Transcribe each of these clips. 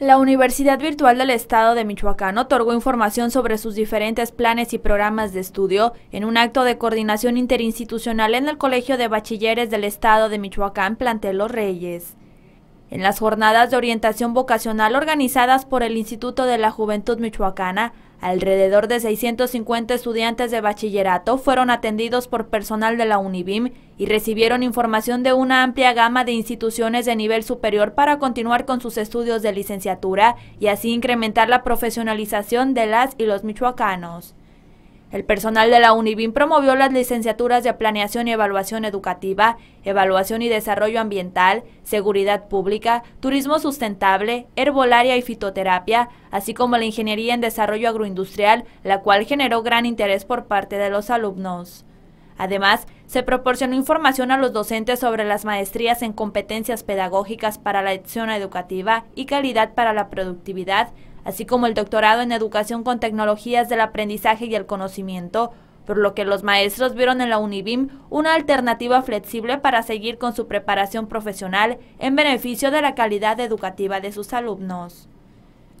La Universidad Virtual del Estado de Michoacán otorgó información sobre sus diferentes planes y programas de estudio en un acto de coordinación interinstitucional en el Colegio de Bachilleres del Estado de Michoacán, Plantel Los Reyes. En las jornadas de orientación vocacional organizadas por el Instituto de la Juventud Michoacana, alrededor de 650 estudiantes de bachillerato fueron atendidos por personal de la UNIBIM y recibieron información de una amplia gama de instituciones de nivel superior para continuar con sus estudios de licenciatura y así incrementar la profesionalización de las y los michoacanos. El personal de la Univin promovió las licenciaturas de Planeación y Evaluación Educativa, Evaluación y Desarrollo Ambiental, Seguridad Pública, Turismo Sustentable, Herbolaria y Fitoterapia, así como la Ingeniería en Desarrollo Agroindustrial, la cual generó gran interés por parte de los alumnos. Además, se proporcionó información a los docentes sobre las maestrías en competencias pedagógicas para la edición educativa y calidad para la productividad, así como el doctorado en Educación con Tecnologías del Aprendizaje y el Conocimiento, por lo que los maestros vieron en la UNIBIM una alternativa flexible para seguir con su preparación profesional en beneficio de la calidad educativa de sus alumnos.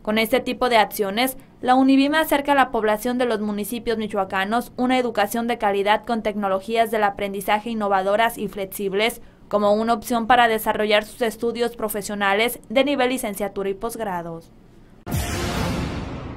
Con este tipo de acciones, la UNIBIM acerca a la población de los municipios michoacanos una educación de calidad con tecnologías del aprendizaje innovadoras y flexibles como una opción para desarrollar sus estudios profesionales de nivel licenciatura y posgrados.